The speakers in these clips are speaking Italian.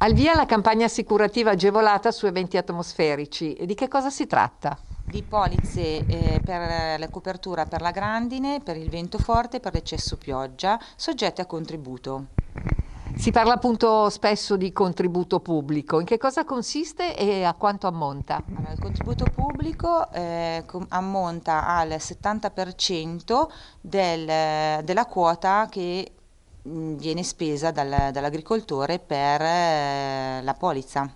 Al via la campagna assicurativa agevolata su eventi atmosferici. Di che cosa si tratta? Di polizze eh, per la copertura per la grandine, per il vento forte, per l'eccesso pioggia, soggette a contributo. Si parla appunto spesso di contributo pubblico, in che cosa consiste e a quanto ammonta? Allora, il contributo pubblico eh, ammonta al 70% del, della quota che Mm, viene spesa dal, dall'agricoltore per eh, la polizza.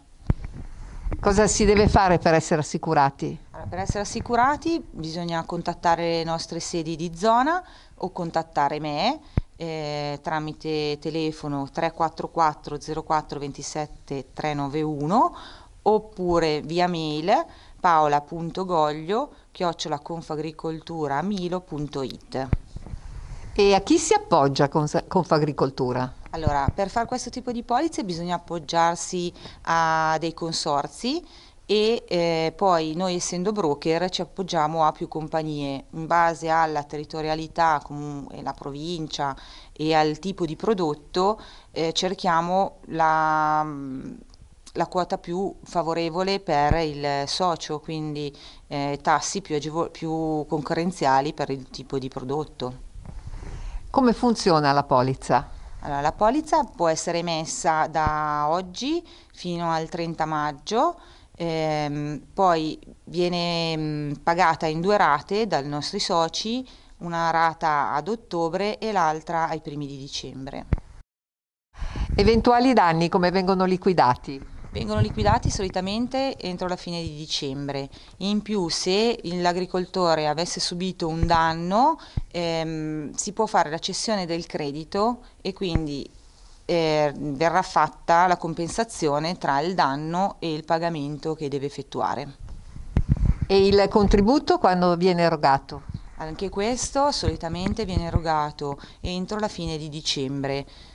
Cosa si deve fare per essere assicurati? Allora, per essere assicurati bisogna contattare le nostre sedi di zona o contattare me eh, tramite telefono 344 04 27 391 oppure via mail paola.goglio chiocciolaconfagricolturamilo.it e a chi si appoggia Confagricoltura? Allora, per fare questo tipo di polizze bisogna appoggiarsi a dei consorzi e eh, poi noi essendo broker ci appoggiamo a più compagnie in base alla territorialità, comunque la provincia e al tipo di prodotto eh, cerchiamo la, mm, la, quota più favorevole per il socio, quindi eh, tassi più, più concorrenziali per il tipo di prodotto. Come funziona la polizza? Allora, la polizza può essere emessa da oggi fino al 30 maggio, ehm, poi viene mm, pagata in due rate dai nostri soci, una rata ad ottobre e l'altra ai primi di dicembre. Eventuali danni come vengono liquidati? Vengono liquidati solitamente entro la fine di dicembre. In più, se l'agricoltore avesse subito un danno, ehm, si può fare la cessione del credito e quindi eh, verrà fatta la compensazione tra il danno e il pagamento che deve effettuare. E il contributo quando viene erogato? Anche questo solitamente viene erogato entro la fine di dicembre.